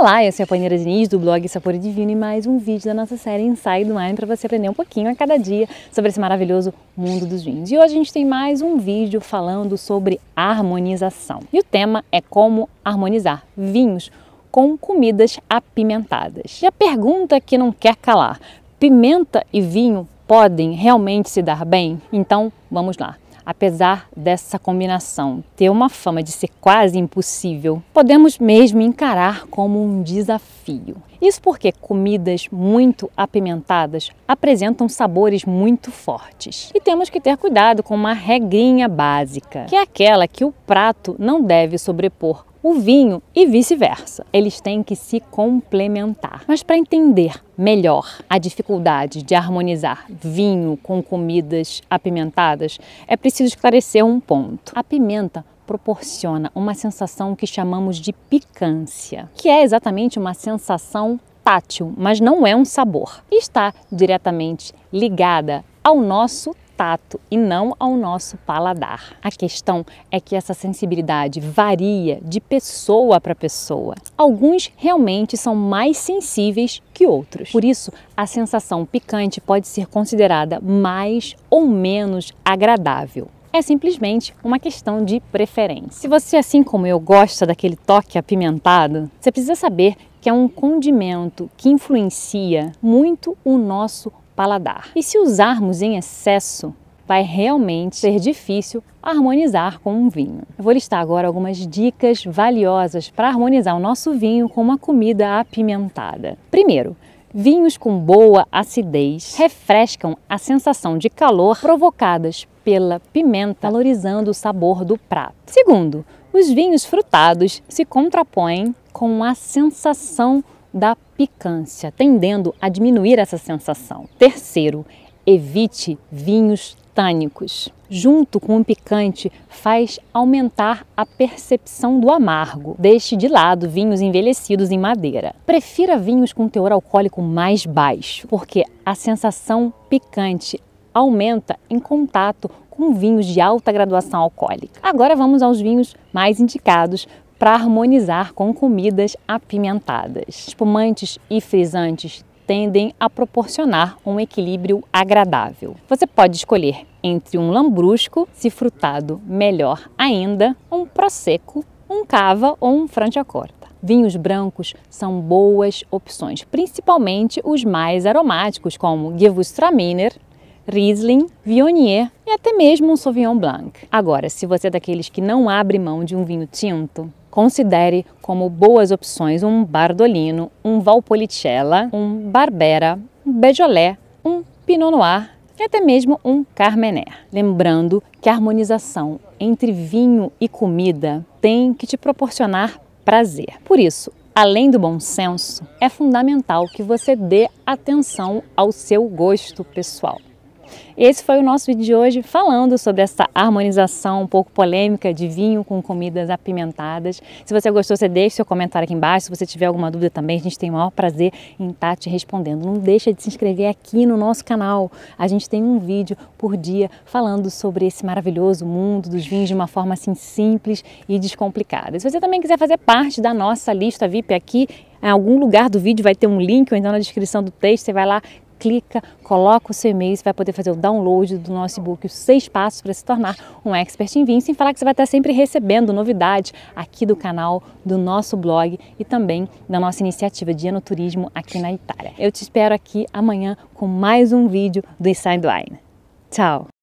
Olá, eu sou é a Paneira Diniz do blog Sapor Divino e mais um vídeo da nossa série Inside do Wine para você aprender um pouquinho a cada dia sobre esse maravilhoso mundo dos vinhos. E hoje a gente tem mais um vídeo falando sobre harmonização. E o tema é como harmonizar vinhos com comidas apimentadas. E a pergunta que não quer calar: pimenta e vinho podem realmente se dar bem? Então, vamos lá apesar dessa combinação ter uma fama de ser quase impossível, podemos mesmo encarar como um desafio. Isso porque comidas muito apimentadas apresentam sabores muito fortes. E temos que ter cuidado com uma regrinha básica, que é aquela que o prato não deve sobrepor o vinho e vice-versa. Eles têm que se complementar. Mas para entender melhor a dificuldade de harmonizar vinho com comidas apimentadas, é preciso esclarecer um ponto. A pimenta proporciona uma sensação que chamamos de picância, que é exatamente uma sensação tátil, mas não é um sabor. E está diretamente ligada ao nosso tato e não ao nosso paladar. A questão é que essa sensibilidade varia de pessoa para pessoa. Alguns realmente são mais sensíveis que outros. Por isso, a sensação picante pode ser considerada mais ou menos agradável é simplesmente uma questão de preferência. Se você, assim como eu, gosta daquele toque apimentado, você precisa saber que é um condimento que influencia muito o nosso paladar. E se usarmos em excesso, vai realmente ser difícil harmonizar com um vinho. Eu vou listar agora algumas dicas valiosas para harmonizar o nosso vinho com uma comida apimentada. Primeiro, vinhos com boa acidez refrescam a sensação de calor provocadas pela pimenta, valorizando o sabor do prato. Segundo, os vinhos frutados se contrapõem com a sensação de da picância, tendendo a diminuir essa sensação. Terceiro, evite vinhos tânicos. Junto com o picante, faz aumentar a percepção do amargo. Deixe de lado vinhos envelhecidos em madeira. Prefira vinhos com teor alcoólico mais baixo, porque a sensação picante aumenta em contato com vinhos de alta graduação alcoólica. Agora vamos aos vinhos mais indicados para harmonizar com comidas apimentadas. Espumantes e frisantes tendem a proporcionar um equilíbrio agradável. Você pode escolher entre um lambrusco, se frutado melhor ainda, um prosecco, um cava ou um franciacorta. Vinhos brancos são boas opções, principalmente os mais aromáticos, como Gewürztraminer, Riesling, Viognier e até mesmo um Sauvignon Blanc. Agora, se você é daqueles que não abre mão de um vinho tinto, Considere como boas opções um Bardolino, um Valpolicella, um Barbera, um Bejolé, um Pinot Noir e até mesmo um Carmener. Lembrando que a harmonização entre vinho e comida tem que te proporcionar prazer. Por isso, Além do bom senso, é fundamental que você dê atenção ao seu gosto pessoal. Esse foi o nosso vídeo de hoje falando sobre essa harmonização um pouco polêmica de vinho com comidas apimentadas. Se você gostou, você deixa seu comentário aqui embaixo. Se você tiver alguma dúvida também, a gente tem o maior prazer em estar tá te respondendo. Não deixa de se inscrever aqui no nosso canal. A gente tem um vídeo por dia falando sobre esse maravilhoso mundo dos vinhos de uma forma assim simples e descomplicada. se você também quiser fazer parte da nossa lista VIP aqui, em algum lugar do vídeo vai ter um link ou então na descrição do texto você vai lá, clica, coloca o seu e-mail, você vai poder fazer o download do nosso e-book, os seis passos para se tornar um expert em vinho, sem falar que você vai estar sempre recebendo novidades aqui do canal, do nosso blog e também da nossa iniciativa de enoturismo aqui na Itália. Eu te espero aqui amanhã com mais um vídeo do Inside Wine. Tchau!